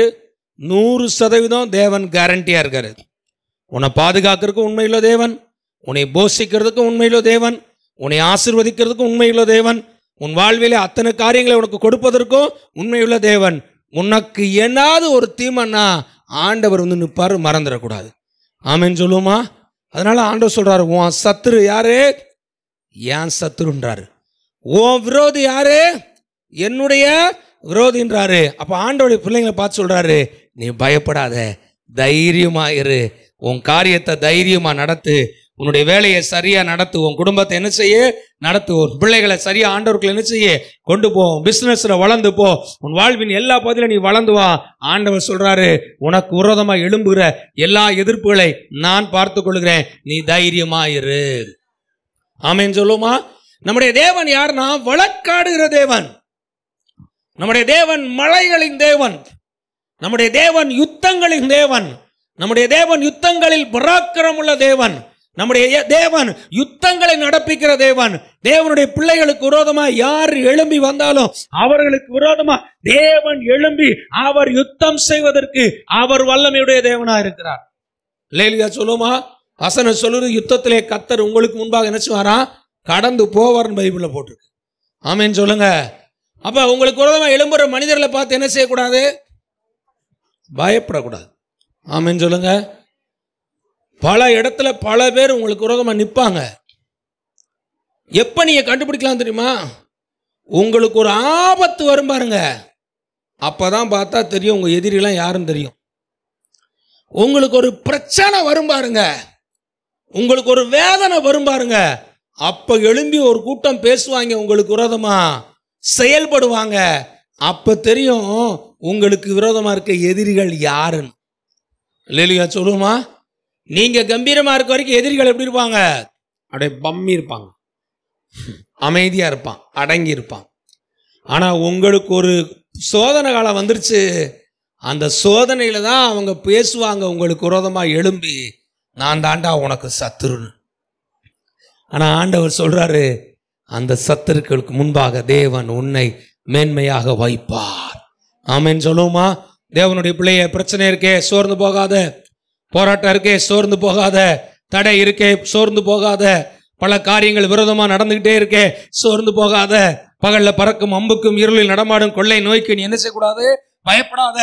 நூறு சதவீதம் தேவன் கேரண்டியா இருக்காரு உன்னை பாதுகாக்கிறதுக்கு உண்மையிலோ தேவன் உன்னை போஷிக்கிறதுக்கு உண்மையிலோ தேவன் உன்னை ஆசிர்வதிக்கிறதுக்கும் உண்மையுள்ள தேவன் உன் வாழ்விலே அத்தனை காரியங்களை உனக்கு கொடுப்பதற்கும் உண்மையுள்ள தேவன் உனக்கு என்னாவது ஒரு தீமைன்னா ஆண்டவர் வந்து நிற்பார் மறந்துடக்கூடாது ஆமேன்னு சொல்லுவோமா அதனால் ஆண்டவர் சொல்கிறாரு உன் சத்துரு யாரு ஏன் சத்துருன்றாரு உன் விரோதி யாரு என்னுடைய விரோதின்றாரு அப்போ ஆண்டோடைய பிள்ளைங்களை பார்த்து சொல்கிறாரு நீ பயப்படாத தைரியமாக இரு உன் காரியத்தை தைரியமாக நடத்து உன்னுடைய வேலையை சரியா நடத்துவோம் குடும்பத்தை என்ன செய்ய நடத்துவோம் பிள்ளைகளை சரியா ஆண்டவர்கள் என்ன செய்ய கொண்டு போவோம் பிசினஸ்ல வளர்ந்து போ உன் வாழ்வின் எல்லா பகுதியிலும் நீ வளர்ந்து வா ஆண்டவர் சொல்றாரு உனக்கு உரோதமா எழும்புகிற எல்லா எதிர்ப்புகளை நான் பார்த்து கொள்கிறேன் நீ தைரியமா இரு ஆமேன்னு சொல்லுமா நம்முடைய தேவன் யாருன்னா வழக்காடுகிற தேவன் நம்முடைய தேவன் மலைகளின் தேவன் நம்முடைய தேவன் யுத்தங்களின் தேவன் நம்முடைய தேவன் யுத்தங்களில் பராக்கிரமுள்ள தேவன் நம்முடைய தேவன் யுத்தங்களை நடப்பிக்கிற தேவன் தேவனுடைய பிள்ளைகளுக்கு விரோதமா யார் எழும்பி வந்தாலும் அவர்களுக்கு விரோதமா தேவன் எழும்பி அவர் யுத்தம் செய்வதற்கு அவர் வல்லமையுடைய தேவனா இருக்கிறார் லேலியா சொல்லுமா வசனம் சொல்லுறது யுத்தத்திலே கத்தர் உங்களுக்கு முன்பாக நினைச்சுவாரா கடந்து போவார்னு பைபிளில் போட்டிருக்கு ஆமேன்னு சொல்லுங்க அப்ப உங்களுக்கு விரோதமா எழும்புற மனிதர்களை பார்த்து என்ன செய்யக்கூடாது பயப்படக்கூடாது ஆமேன்னு சொல்லுங்க பல இடத்துல பல பேர் உங்களுக்கு விரோதமாக நிற்பாங்க எப்போ நீங்கள் கண்டுபிடிக்கலாம் தெரியுமா உங்களுக்கு ஒரு ஆபத்து வரும் பாருங்க அப்போ தான் பார்த்தா தெரியும் உங்கள் எதிரிலாம் யாருன்னு தெரியும் உங்களுக்கு ஒரு பிரச்சனை வரும் பாருங்க உங்களுக்கு ஒரு வேதனை வரும் பாருங்க அப்போ எழும்பி ஒரு கூட்டம் பேசுவாங்க உங்களுக்கு விரோதமாக செயல்படுவாங்க அப்போ தெரியும் உங்களுக்கு விரோதமாக இருக்க எதிரிகள் யாருன்னு இல்லையா சொல்லுமா நீங்கள் கம்பீரமாக இருக்க வரைக்கும் எதிரிகள் எப்படி இருப்பாங்க அப்படியே பம்மி இருப்பாங்க அமைதியாக இருப்பான் அடங்கி இருப்பான் ஆனால் உங்களுக்கு ஒரு சோதனை காலம் வந்துருச்சு அந்த சோதனையில் தான் அவங்க பேசுவாங்க உங்களுக்கு விரோதமாக எழும்பி நான் தாண்டா உனக்கு சத்துருன்னு ஆனால் ஆண்டவர் சொல்கிறாரு அந்த சத்துருக்களுக்கு முன்பாக தேவன் உன்னை மேன்மையாக வைப்பார் ஆமேன்னு சொல்லுவோமா தேவனுடைய பிள்ளைய பிரச்சனை இருக்கே சோர்ந்து போகாத போராட்டம் இருக்கே சோர்ந்து போகாத தடை இருக்கே சோர்ந்து போகாத பல காரியங்கள் விரோதமாக நடந்துக்கிட்டே இருக்கே சோர்ந்து போகாத பகலில் பறக்கும் அம்புக்கும் இருளில் நடமாடும் கொள்ளை நோய்க்கு நீ என்ன செய்யக்கூடாது பயப்படாத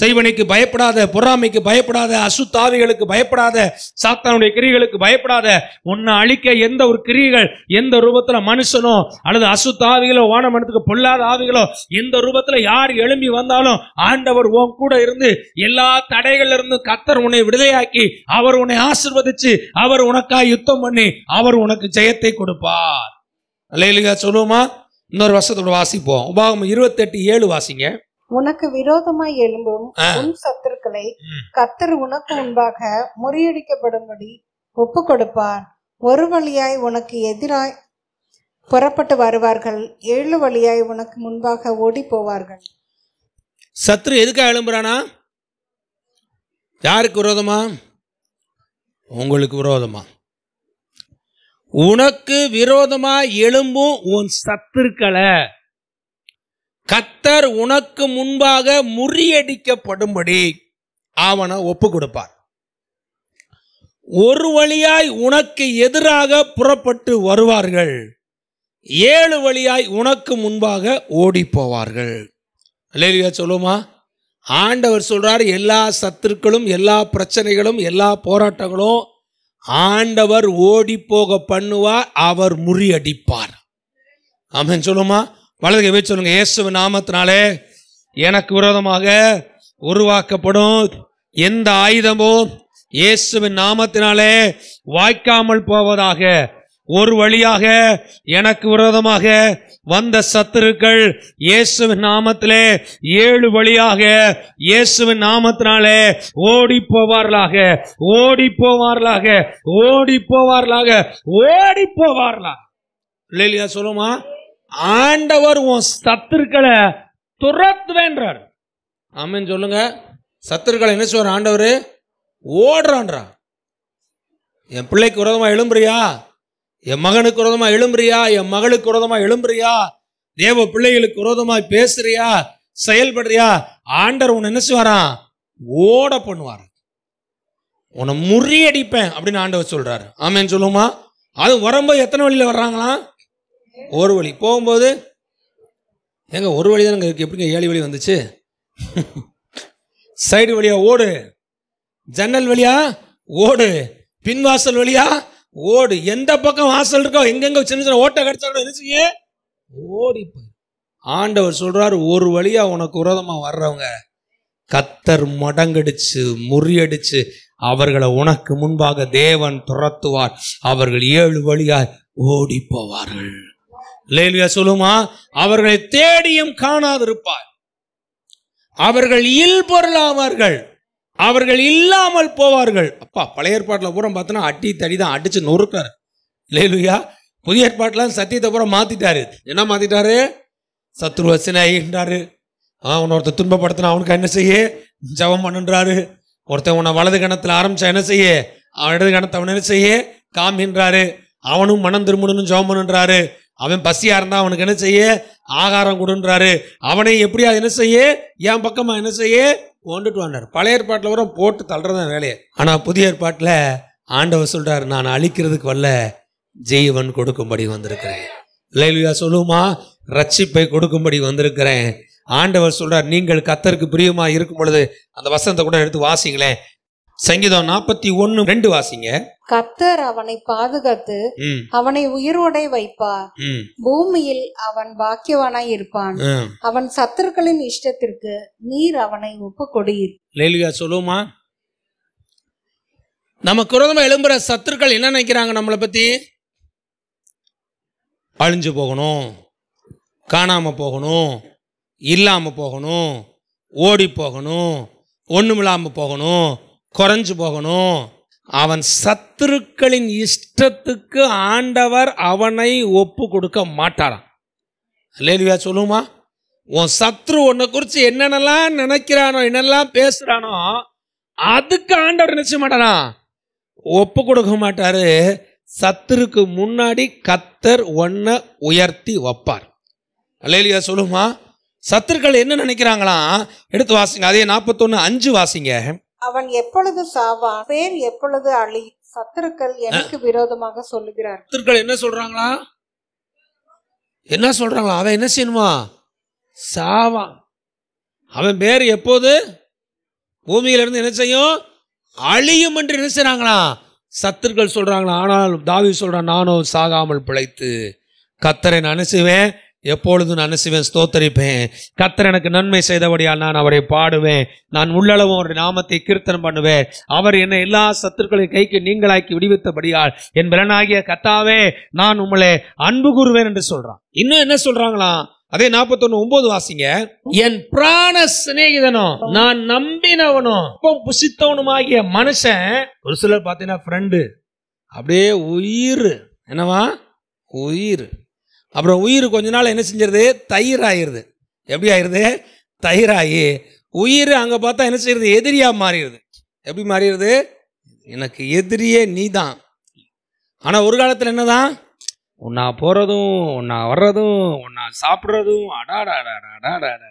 செய்வனைக்கு பயப்படாத பொறாமைக்கு பயப்படாத அசுத்தாவிகளுக்கு பயப்படாத சாத்தானுடைய கிரிகளுக்கு பயப்படாத உன்னை அழிக்க எந்த ஒரு கிரிகள் எந்த ரூபத்தில் மனுஷனோ அல்லது அசுத்தாவிகளோ மனத்துக்கு பொல்லாத ஆவிகளோ எந்த ரூபத்தில் யார் எழும்பி வந்தாலும் ஆண்டவர் உன் கூட இருந்து எல்லா தடைகள் இருந்து கத்தர் உன்னை விடுதலையாக்கி அவர் உன்னை ஆசிர்வதிச்சு அவர் உனக்காக யுத்தம் பண்ணி அவர் உனக்கு ஜெயத்தை கொடுப்பார் இல்லையா சொல்லுவோமா இன்னொரு வருஷத்தோட வாசிப்போம் உபாகம் இருபத்தெட்டு ஏழு வாசிங்க உனக்கு விரோதமாய் எழும்பும் உன் சத்துருக்களை கத்தர் உனக்கு முன்பாக முறியடிக்கப்படும்படி ஒப்பு கொடுப்பார் ஒரு வழியாய் உனக்கு எதிராய் புறப்பட்டு வருவார்கள் ஏழு வழியாய் உனக்கு முன்பாக ஓடி போவார்கள் சத்ரு எதுக்காக எழும்புறானா யாருக்கு விரோதமா உங்களுக்கு விரோதமா உனக்கு விரோதமா எழும்பும் உன் சத்துருக்களை கத்தர் உனக்கு முன்பாக முறியடிக்கப்படும்படி அவனை ஒப்பு கொடுப்பார் ஒரு வழியாய் உனக்கு எதிராக புறப்பட்டு வருவார்கள் ஏழு வழியாய் உனக்கு முன்பாக ஓடி போவார்கள் லேலியா சொல்லுமா ஆண்டவர் சொல்றார் எல்லா சத்துருக்களும் எல்லா பிரச்சனைகளும் எல்லா போராட்டங்களும் ஆண்டவர் ஓடி போக பண்ணுவார் அவர் முறியடிப்பார் அவன் சொல்லுமா வச்சு சொல்லுங்க இயேசு நாமத்தினாலே எனக்கு விரோதமாக உருவாக்கப்படும் எந்த ஆயுதமோ இயேசுவின் நாமத்தினாலே வாய்க்காமல் போவதாக ஒரு வழியாக எனக்கு விரோதமாக வந்த சத்துருக்கள் இயேசுவின் நாமத்திலே ஏழு வழியாக இயேசுவின் நாமத்தினாலே ஓடி போவார்களாக ஓடி போவார்களாக ஓடி போவார்களாக ஓடி போவார்களா இல்லையா சொல்லுமா ஆண்டவர் உன் சத்துருக்களை துரத்துவேன்றார் ஆமேன்னு சொல்லுங்க சத்துருக்களை என்ன சொல்ற ஆண்டவர் ஓடுறான்றா என் பிள்ளைக்கு விரோதமாக எழும்புறியா என் மகனுக்கு விரோதமாக எழும்புறியா என் மகளுக்கு விரோதமாக எழும்புறியா தேவ பிள்ளைகளுக்கு விரோதமாக பேசுறியா செயல்படுறியா ஆண்டர் உன்னை என்ன செய்வாரா ஓட பண்ணுவார் உன்னை முறியடிப்பேன் அப்படின்னு ஆண்டவர் சொல்றாரு ஆமேன்னு சொல்லுமா அது வரும்போது எத்தனை வழியில் வர்றாங்களாம் ஒரு வழி போகும்போது எங்க ஒரு வழி தான் இருக்குது எப்படிங்க ஏழு வழி வந்துச்சு சைடு வழியா ஓடு ஜன்னல் வழியா ஓடு பின்வாசல் வழியா ஓடு எந்த பக்கம் வாசல் இருக்கோ எங்கெங்க சின்ன சின்ன ஓட்டை கிடைச்சா என்ன செய்ய ஓடி ஆண்டவர் சொல்றாரு ஒரு வழியா உனக்கு உரதமா வர்றவங்க கத்தர் மடங்கடிச்சு முறியடிச்சு அவர்களை உனக்கு முன்பாக தேவன் துரத்துவார் அவர்கள் ஏழு வழியாய் ஓடி போவார்கள் லேலியா சொல்லுமா அவர்களை தேடியும் காணாதிருப்பார் அவர்கள் இல் பொருளாவார்கள் அவர்கள் இல்லாமல் போவார்கள் அப்பா பழைய ஏற்பாட்டில் பூரா பார்த்தோன்னா அட்டி தடி தான் அடிச்சு நொறுக்கார் லேலுயா புதிய ஏற்பாட்டெலாம் சத்தியத்தை பூரா மாற்றிட்டாரு என்ன மாற்றிட்டாரு சத்ரு வசனாயின்றாரு அவன் ஒருத்தர் துன்பப்படுத்தினா அவனுக்கு என்ன செய்ய ஜபம் பண்ணுன்றாரு ஒருத்தன் உன்னை வலது கணத்தில் ஆரம்பிச்சா என்ன செய்ய அவன் இடது கணத்தை அவன் என்ன செய்ய காமின்றாரு அவனும் மனம் திரும்பணும்னு ஜபம் பண்ணுன்றாரு அவன் பசியாக இருந்தால் அவனுக்கு என்ன செய்ய ஆகாரம் கொடுன்றாரு அவனை எப்படியா என்ன செய்ய என் பக்கமாக என்ன செய்ய கொண்டுட்டு வந்தார் பழைய ஏற்பாட்டில் வரும் போட்டு தள்ளுறதான் வேலையை ஆனால் புதிய ஏற்பாட்டில் ஆண்டவர் சொல்றாரு நான் அழிக்கிறதுக்கு வரல ஜெய்வன் கொடுக்கும்படி வந்திருக்கிறேன் லைலுயா சொல்லுமா ரட்சிப்பை கொடுக்கும்படி வந்திருக்கிறேன் ஆண்டவர் சொல்கிறார் நீங்கள் கத்தருக்கு பிரியமாக இருக்கும் பொழுது அந்த வசந்த கூட எடுத்து வாசிங்களேன் சங்கீதம் நாற்பத்தி ஒன்னு ரெண்டு வாசிங்க கத்தர் அவனை பாதுகாத்து அவனை உயிரோட வைப்பார் பூமியில் அவன் பாக்கியவானாய் இருப்பான் அவன் சத்துருக்களின் இஷ்டத்திற்கு நீர் அவனை ஒப்பு கொடுயிர் லேலியா சொல்லுமா நம்ம விரோதமா எழும்புற சத்துருக்கள் என்ன நினைக்கிறாங்க நம்மளை பத்தி அழிஞ்சு போகணும் காணாம போகணும் இல்லாம போகணும் ஓடி போகணும் ஒண்ணுமில்லாம போகணும் குறைஞ்சு போகணும் அவன் சத்துருக்களின் இஷ்டத்துக்கு ஆண்டவர் அவனை ஒப்பு கொடுக்க மாட்டாரான் லேலியா சொல்லுமா உன் சத்ரு உன்னை குறித்து என்னென்னலாம் நினைக்கிறானோ என்னெல்லாம் பேசுகிறானோ அதுக்கு ஆண்டவர் நினைச்ச மாட்டானா ஒப்பு கொடுக்க மாட்டாரு சத்துருக்கு முன்னாடி கத்தர் ஒன்றை உயர்த்தி வைப்பார் அலேலியா சொல்லுமா சத்துருக்கள் என்ன நினைக்கிறாங்களாம் எடுத்து வாசிங்க அதே நாற்பத்தொன்று அஞ்சு வாசிங்க அவன் எப்பொழுது சாவான் பேர் எப்பொழுது அழி சத்துருக்கள் எனக்கு விரோதமாக சொல்லுகிறார் சத்துருக்கள் என்ன சொல்றாங்களா என்ன சொல்றாங்களா அவன் என்ன செய்யணுமா சாவான் அவன் பேர் எப்போது பூமியிலிருந்து என்ன செய்யும் அழியும் என்று என்ன செய்றாங்களா சத்துருக்கள் சொல்றாங்களா ஆனால் தாவி சொல்றான் நானும் சாகாமல் பிழைத்து கத்தரை நான் செய்வேன் எப்பொழுதும் நான் செய்வேன் ஸ்தோத்தரிப்பேன் கத்தர் எனக்கு நன்மை செய்தபடியால் நான் அவரை பாடுவேன் நான் உள்ளளவும் அவருடைய நாமத்தை கீர்த்தனம் பண்ணுவேன் அவர் என்னை எல்லா சத்துருக்களின் கைக்கு நீங்களாக்கி விடுவித்தபடியால் என் பலனாகிய கத்தாவே நான் உங்களை அன்பு கூறுவேன் என்று சொல்றான் இன்னும் என்ன சொல்றாங்களாம் அதே நாற்பத்தொன்னு ஒன்பது வாசிங்க என் பிராண சிநேகிதனும் நான் நம்பினவனும் புசித்தவனும் ஆகிய மனுஷன் ஒரு சிலர் பார்த்தீங்கன்னா ஃப்ரெண்டு அப்படியே உயிர் என்னவா உயிர் அப்புறம் உயிர் கொஞ்ச நாள் என்ன செஞ்சிருது தயிர் ஆயிடுது எப்படி ஆயிடுது தயிராகி உயிர் அங்கே பார்த்தா என்ன செய்யறது எதிரியாக மாறிடுது எப்படி மாறிடுது எனக்கு எதிரியே நீ தான் ஆனால் ஒரு காலத்தில் என்ன தான் உன்னா போகிறதும் உன்னா வர்றதும் உன்னா சாப்பிட்றதும் அடாடாடாடாடாடாடா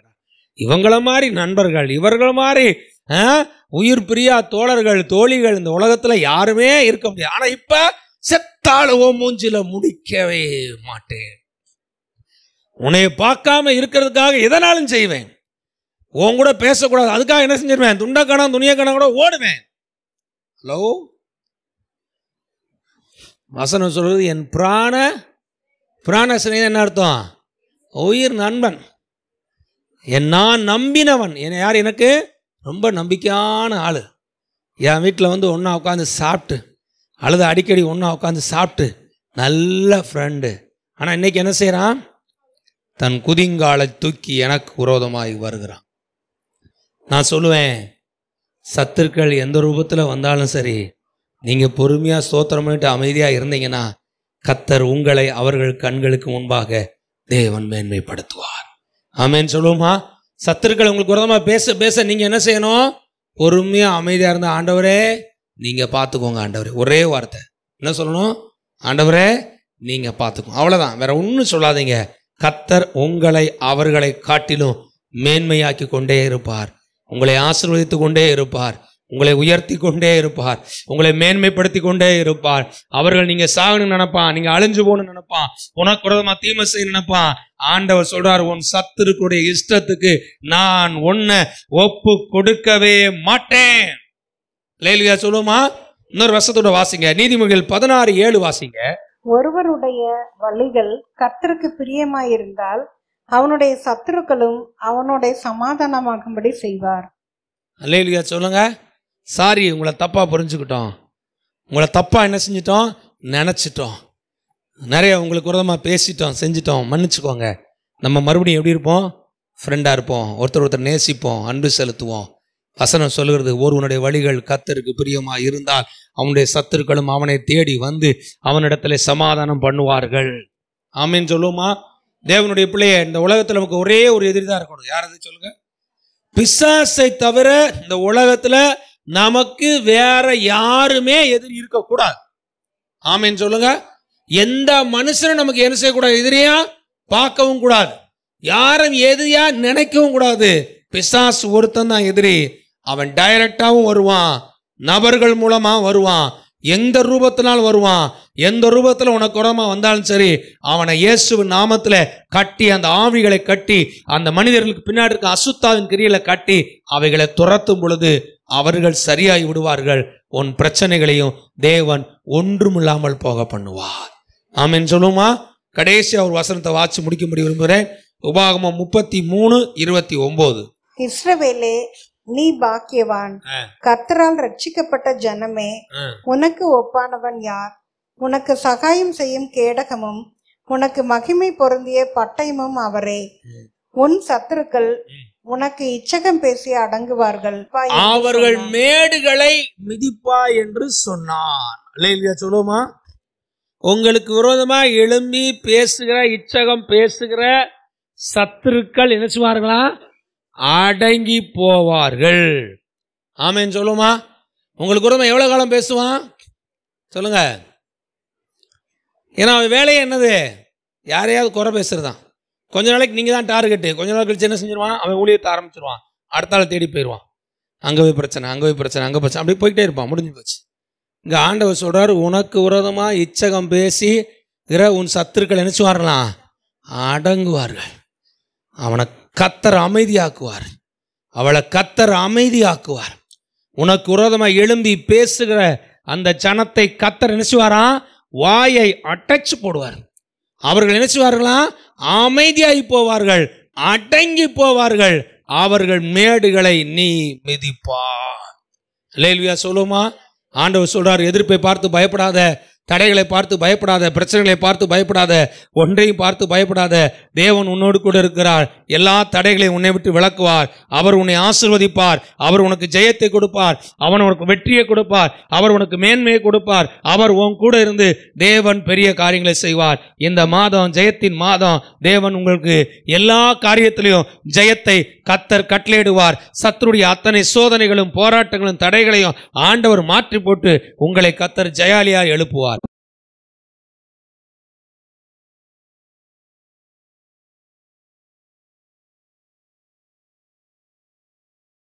இவங்கள மாதிரி நண்பர்கள் இவர்கள் மாதிரி உயிர் பிரியா தோழர்கள் தோழிகள் இந்த உலகத்தில் யாருமே இருக்க முடியாது ஆனால் இப்போ செத்தாளுவோ மூஞ்சில முடிக்கவே மாட்டேன் உன்னை பார்க்காம இருக்கிறதுக்காக எதனாலும் செய்வேன் உன் கூட பேசக்கூடாது அதுக்காக என்ன செஞ்சிருவேன் துண்டக்கானா துணியக்கானா கூட ஓடுவேன் ஹலோ வசனம் சொல்கிறது என் பிராண பிராண சிநேகம் என்ன அர்த்தம் உயிர் நண்பன் என் நான் நம்பினவன் என்னை யார் எனக்கு ரொம்ப நம்பிக்கையான ஆள் என் வீட்டில் வந்து ஒன்றா உட்காந்து சாப்பிட்டு அல்லது அடிக்கடி ஒன்றா உட்காந்து சாப்பிட்டு நல்ல ஃப்ரெண்டு ஆனால் இன்றைக்கி என்ன செய்கிறான் தன் குதிங்காலை தூக்கி எனக்கு விரோதமாகி வருகிறான் நான் சொல்லுவேன் சத்துருக்கள் எந்த ரூபத்தில் வந்தாலும் சரி நீங்கள் பொறுமையாக ஸ்தோத்திரம் பண்ணிட்டு அமைதியாக இருந்தீங்கன்னா கத்தர் உங்களை அவர்கள் கண்களுக்கு முன்பாக தேவன் மேன்மைப்படுத்துவார் ஆமேன்னு சொல்லுவோமா சத்துருக்கள் உங்களுக்கு உரோதமாக பேச பேச நீங்கள் என்ன செய்யணும் பொறுமையாக அமைதியாக இருந்த ஆண்டவரே நீங்கள் பார்த்துக்கோங்க ஆண்டவரே ஒரே வார்த்தை என்ன சொல்லணும் ஆண்டவரே நீங்கள் பார்த்துக்கோங்க அவ்வளோதான் வேற ஒன்றும் சொல்லாதீங்க கத்தர் உங்களை அவர்களை காட்டிலும் மேன்மையாக்கி கொண்டே இருப்பார் உங்களை ஆசீர்வதித்து கொண்டே இருப்பார் உங்களை உயர்த்தி கொண்டே இருப்பார் உங்களை மேன்மைப்படுத்தி கொண்டே இருப்பார் அவர்கள் நீங்க சாகணும்னு நினைப்பான் நீங்க அழிஞ்சு போகணும்னு நினைப்பான் உனக்கு உரதமா தீமை செய்ய நினைப்பான் ஆண்டவர் சொல்றார் உன் சத்துருக்குடைய இஷ்டத்துக்கு நான் உன்னை ஒப்பு கொடுக்கவே மாட்டேன் லேலியா சொல்லுமா இன்னொரு வருஷத்தோட வாசிங்க நீதிமொழிகள் பதினாறு ஏழு வாசிங்க ஒருவனுடைய வழிகள் கர்த்தருக்கு பிரியமாயிருந்தால் அவனுடைய சத்துருக்களும் அவனுடைய சமாதானமாகும்படி செய்வார் அல்லையா சொல்லுங்க சாரி உங்களை தப்பா புரிஞ்சுக்கிட்டோம் உங்களை தப்பா என்ன செஞ்சிட்டோம் நினச்சிட்டோம் நிறைய உங்களுக்கு உரதமாக பேசிட்டோம் செஞ்சிட்டோம் மன்னிச்சுக்கோங்க நம்ம மறுபடியும் எப்படி இருப்போம் ஃப்ரெண்டாக இருப்போம் ஒருத்தர் ஒருத்தர் நேசிப்போம் அன்பு செலுத்துவோம் வசனம் சொல்கிறது ஒருவனுடைய வழிகள் கத்தருக்கு பிரியமாக இருந்தால் அவனுடைய சத்துருக்களும் அவனை தேடி வந்து அவனிடத்துல சமாதானம் பண்ணுவார்கள் ஆமின்னு சொல்லுவோமா தேவனுடைய பிள்ளைய இந்த உலகத்தில் நமக்கு ஒரே ஒரு எதிரி தான் இருக்கணும் யார் அது சொல்லுங்க பிசாசை தவிர இந்த உலகத்தில் நமக்கு வேற யாருமே எதிரி இருக்கக்கூடாது ஆமின்னு சொல்லுங்க எந்த மனுஷனும் நமக்கு என்ன செய்யக்கூடாது எதிரியா பார்க்கவும் கூடாது யாரும் எதிரியா நினைக்கவும் கூடாது பிசாஸ் ஒருத்தன் தான் எதிரி அவன் டைரக்டாகவும் வருவான் நபர்கள் மூலமாக வருவான் எந்த ரூபத்தினால் வருவான் எந்த ரூபத்தில் உனக்கு உடம்பா வந்தாலும் சரி அவனை இயேசு நாமத்தில் கட்டி அந்த ஆவிகளை கட்டி அந்த மனிதர்களுக்கு பின்னாடி இருக்க அசுத்தாவின் கிரியில கட்டி அவைகளை துரத்தும் பொழுது அவர்கள் சரியாகி விடுவார்கள் உன் பிரச்சனைகளையும் தேவன் ஒன்றுமில்லாமல் போக பண்ணுவார் ஆமின்னு சொல்லுமா கடைசியாக ஒரு வசனத்தை வாட்சி முடிக்கும்படி விரும்புகிறேன் உபாகமம் முப்பத்தி மூணு இருபத்தி ஒன்பது இஸ்ரவேலே நீ பாக்கியவான் கர்த்தரால் ரட்சிக்கப்பட்ட ஜனமே உனக்கு ஒப்பானவன் யார் உனக்கு சகாயம் செய்யும் கேடகமும் உனக்கு மகிமை பொருந்திய பட்டயமும் அவரே உன் சத்துருக்கள் உனக்கு இச்சகம் பேசி அடங்குவார்கள் அவர்கள் மேடுகளை மிதிப்பா என்று சொன்னார் சொல்லுமா உங்களுக்கு விரோதமா எழும்பி பேசுகிற இச்சகம் பேசுகிற சத்துருக்கள் என்ன செய்வார்களா அடங்கி போவார்கள் ஆமேன்னு சொல்லுமா உங்களுக்கு உரிமை எவ்வளோ காலம் பேசுவான் சொல்லுங்க ஏன்னா அவன் வேலையை என்னது யாரையாவது குறை பேசுறதான் கொஞ்ச நாளைக்கு நீங்கள் தான் டார்கெட்டு கொஞ்ச நாள் கழிச்சு என்ன செஞ்சிருவான் அவன் ஊழியத்தை ஆரம்பிச்சிருவான் அடுத்த ஆள் தேடி போயிடுவான் அங்கே போய் பிரச்சனை அங்கே போய் பிரச்சனை அங்கே பிரச்சனை அப்படியே போயிட்டே இருப்பான் முடிஞ்சு போச்சு இங்கே ஆண்டவர் சொல்கிறார் உனக்கு விரோதமாக இச்சகம் பேசி உன் சத்துருக்கள் நினச்சி வரலாம் அடங்குவார்கள் அவனை கத்தர் அமைதியாக்குவார் அவளை கத்தர் அமைதியாக்குவார் உனக்கு உரதமாக எழும்பி பேசுகிற அந்த ஜனத்தை கத்தர் நினைச்சுவாராம் வாயை அடைச்சு போடுவார் அவர்கள் நினைச்சுவார்களாம் அமைதியாகி போவார்கள் அடங்கி போவார்கள் அவர்கள் மேடுகளை நீ மிதிப்பா லேல்வியா சொல்லுமா ஆண்டவர் சொல்றார் எதிர்ப்பை பார்த்து பயப்படாத தடைகளை பார்த்து பயப்படாத பிரச்சனைகளை பார்த்து பயப்படாத ஒன்றையும் பார்த்து பயப்படாத தேவன் உன்னோடு கூட இருக்கிறார் எல்லா தடைகளையும் உன்னை விட்டு விளக்குவார் அவர் உன்னை ஆசிர்வதிப்பார் அவர் உனக்கு ஜெயத்தை கொடுப்பார் அவன் உனக்கு வெற்றியை கொடுப்பார் அவர் உனக்கு மேன்மையை கொடுப்பார் அவர் உன் கூட இருந்து தேவன் பெரிய காரியங்களை செய்வார் இந்த மாதம் ஜெயத்தின் மாதம் தேவன் உங்களுக்கு எல்லா காரியத்திலையும் ஜெயத்தை கத்தர் கட்டளையிடுவார் சத்துருடைய அத்தனை சோதனைகளும் போராட்டங்களும் தடைகளையும் ஆண்டவர் மாற்றி போட்டு உங்களை கத்தர் ஜெயாலியா எழுப்புவார்